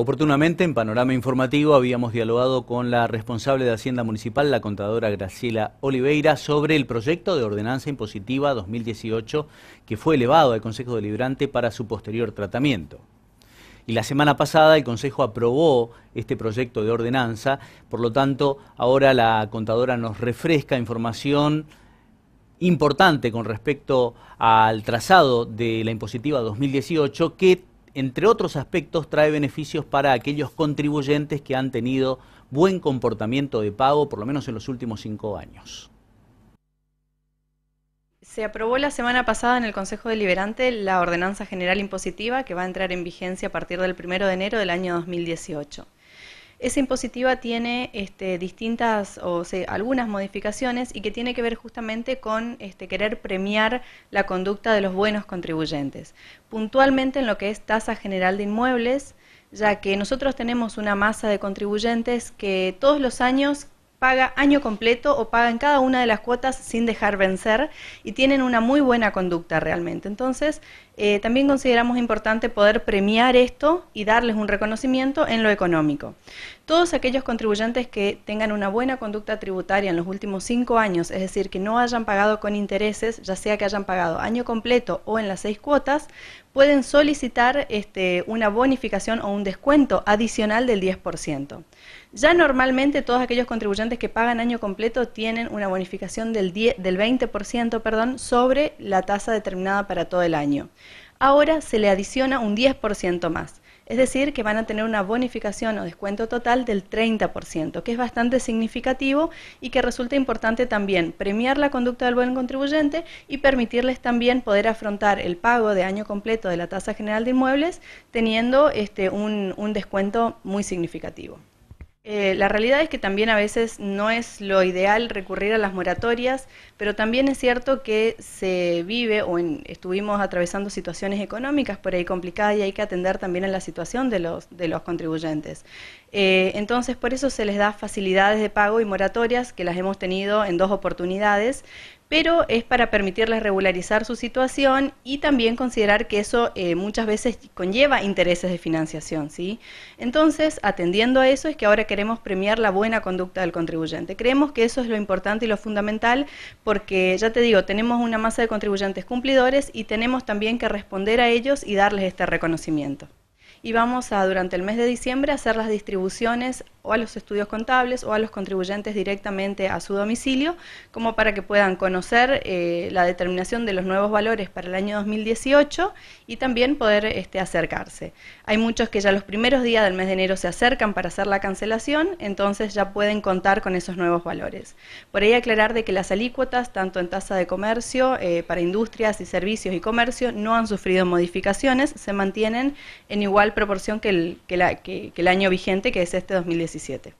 Oportunamente, en Panorama Informativo, habíamos dialogado con la responsable de Hacienda Municipal, la contadora Graciela Oliveira, sobre el proyecto de ordenanza impositiva 2018 que fue elevado al Consejo Deliberante para su posterior tratamiento. Y la semana pasada el Consejo aprobó este proyecto de ordenanza, por lo tanto, ahora la contadora nos refresca información importante con respecto al trazado de la impositiva 2018 que entre otros aspectos, trae beneficios para aquellos contribuyentes que han tenido buen comportamiento de pago, por lo menos en los últimos cinco años. Se aprobó la semana pasada en el Consejo Deliberante la Ordenanza General Impositiva que va a entrar en vigencia a partir del 1 de enero del año 2018. Esa impositiva tiene este, distintas o sea, algunas modificaciones y que tiene que ver justamente con este, querer premiar la conducta de los buenos contribuyentes. Puntualmente en lo que es tasa general de inmuebles, ya que nosotros tenemos una masa de contribuyentes que todos los años paga año completo o pagan cada una de las cuotas sin dejar vencer y tienen una muy buena conducta realmente. Entonces, eh, también consideramos importante poder premiar esto y darles un reconocimiento en lo económico. Todos aquellos contribuyentes que tengan una buena conducta tributaria en los últimos cinco años, es decir, que no hayan pagado con intereses, ya sea que hayan pagado año completo o en las seis cuotas, pueden solicitar este, una bonificación o un descuento adicional del 10%. Ya normalmente todos aquellos contribuyentes que pagan año completo tienen una bonificación del, del 20% perdón, sobre la tasa determinada para todo el año. Ahora se le adiciona un 10% más es decir, que van a tener una bonificación o descuento total del 30%, que es bastante significativo y que resulta importante también premiar la conducta del buen contribuyente y permitirles también poder afrontar el pago de año completo de la tasa general de inmuebles teniendo este, un descuento muy significativo. Eh, la realidad es que también a veces no es lo ideal recurrir a las moratorias, pero también es cierto que se vive o estuvimos atravesando situaciones económicas por ahí complicadas y hay que atender también a la situación de los, contribuyentes. Eh, entonces, por eso se les da facilidades de pago y moratorias que las hemos tenido en dos oportunidades, pero es para permitirles regularizar su situación y también considerar que eso eh, muchas veces conlleva intereses de financiación, ¿sí? Entonces, atendiendo a eso es que ahora queremos premiar la buena conducta del contribuyente. Creemos que eso es lo importante y lo fundamental porque, ya te digo, tenemos una masa de contribuyentes cumplidores y tenemos también que responder a ellos y darles este reconocimiento y vamos a durante el mes de diciembre hacer las distribuciones o a los estudios contables o a los contribuyentes directamente a su domicilio, como para que puedan conocer eh, la determinación de los nuevos valores para el año 2018 y también poder este, acercarse. Hay muchos que ya los primeros días del mes de enero se acercan para hacer la cancelación, entonces ya pueden contar con esos nuevos valores. Por ahí aclarar de que las alícuotas, tanto en tasa de comercio, eh, para industrias y servicios y comercio, no han sufrido modificaciones, se mantienen en igual proporción que el, que, la, que el año vigente, que es este 2017.